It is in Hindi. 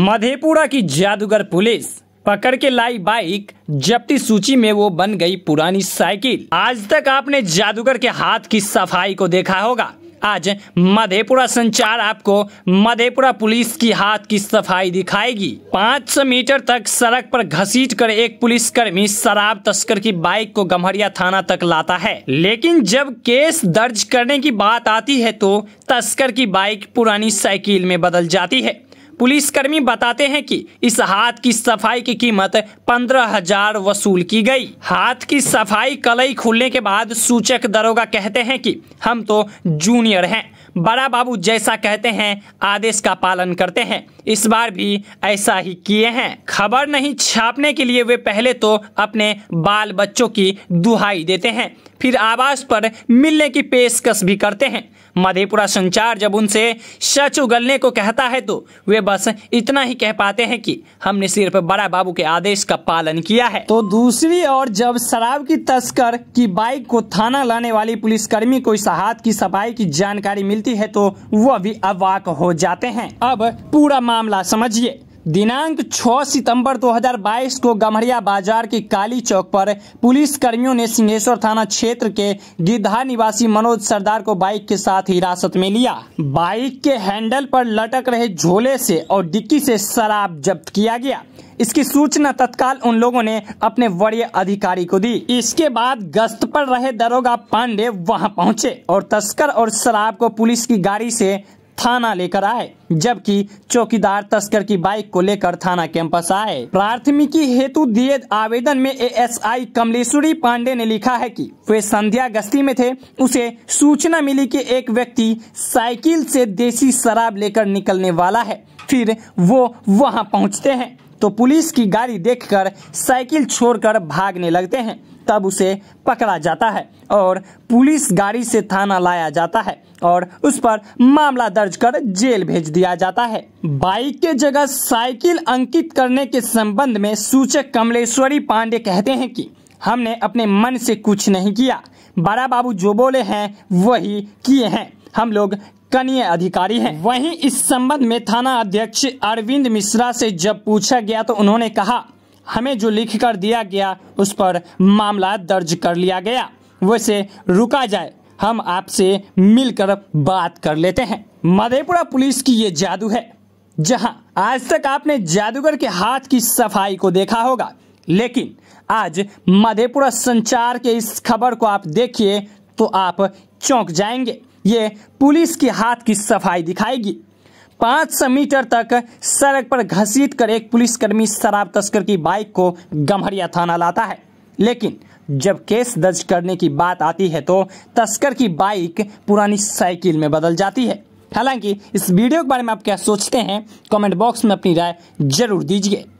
मधेपुरा की जादूगर पुलिस पकड़ के लाई बाइक जब्ती सूची में वो बन गई पुरानी साइकिल आज तक आपने जादूगर के हाथ की सफाई को देखा होगा आज मधेपुरा संचार आपको मधेपुरा पुलिस की हाथ की सफाई दिखाएगी 500 मीटर तक सड़क पर घसीट कर एक पुलिसकर्मी शराब तस्कर की बाइक को गम्हरिया थाना तक लाता है लेकिन जब केस दर्ज करने की बात आती है तो तस्कर की बाइक पुरानी साइकिल में बदल जाती है पुलिसकर्मी बताते हैं कि इस हाथ की सफाई की कीमत पंद्रह हजार वसूल की गई हाथ की सफाई कलई खुलने के बाद सूचक दरोगा कहते हैं कि हम तो जूनियर हैं बड़ा बाबू जैसा कहते हैं आदेश का पालन करते हैं इस बार भी ऐसा ही किए हैं खबर नहीं छापने के लिए वे पहले तो अपने बाल बच्चों की दुहाई देते हैं फिर आवास पर मिलने की पेशकश भी करते हैं मधेपुरा संचार जब उनसे सच उगलने को कहता है तो वे बस इतना ही कह पाते हैं कि हमने सिर्फ बड़ा बाबू के आदेश का पालन किया है तो दूसरी ओर जब शराब की तस्कर की बाइक को थाना लाने वाली पुलिसकर्मी को इस हाथ की सफाई की जानकारी मिलती है तो वह भी अवाक हो जाते हैं अब पूरा मामला समझिए दिनांक 6 सितंबर 2022 को गमहरिया बाजार की काली चौक पर पुलिस कर्मियों ने सिंहेश्वर थाना क्षेत्र के गिद्धा निवासी मनोज सरदार को बाइक के साथ हिरासत में लिया बाइक के हैंडल पर लटक रहे झोले से और डिक्की से शराब जब्त किया गया इसकी सूचना तत्काल उन लोगों ने अपने वरीय अधिकारी को दी इसके बाद गश्त पर रहे दरोगा पांडे वहां पहुंचे और तस्कर और शराब को पुलिस की गाड़ी से थाना लेकर आए जबकि चौकीदार तस्कर की बाइक को लेकर थाना कैंपस आए प्राथमिकी हेतु दिए आवेदन में एएसआई कमलेश्वरी पांडे ने लिखा है कि वे संध्या गश्ती में थे उसे सूचना मिली कि एक व्यक्ति साइकिल से देसी शराब लेकर निकलने वाला है फिर वो वहां पहुंचते हैं तो पुलिस की गाड़ी देखकर साइकिल छोड़कर भागने लगते हैं तब उसे पकड़ा जाता है और पुलिस गाड़ी से थाना लाया जाता है और उस पर मामला दर्ज कर जेल भेज दिया जाता है बाइक के जगह साइकिल अंकित करने के संबंध में सूचक कमलेश्वरी पांडे कहते हैं कि हमने अपने मन से कुछ नहीं किया बड़ा बाबू जो बोले हैं वही किए हैं हम लोग कनीय अधिकारी हैं वहीं इस संबंध में थाना अध्यक्ष अरविंद मिश्रा से जब पूछा गया तो उन्होंने कहा हमें जो लिख कर दिया गया उस पर मामला दर्ज कर लिया गया वैसे रुका जाए हम आपसे मिलकर बात कर लेते हैं मधेपुरा पुलिस की ये जादू है जहां आज तक आपने जादूगर के हाथ की सफाई को देखा होगा लेकिन आज मधेपुरा संचार के इस खबर को आप देखिए तो आप चौंक जाएंगे ये पुलिस के हाथ की सफाई दिखाएगी पांच सौ मीटर तक सड़क पर घसीट कर एक पुलिसकर्मी शराब तस्कर की बाइक को गम्हरिया थाना लाता है लेकिन जब केस दर्ज करने की बात आती है तो तस्कर की बाइक पुरानी साइकिल में बदल जाती है हालांकि इस वीडियो के बारे में आप क्या सोचते हैं कमेंट बॉक्स में अपनी राय जरूर दीजिए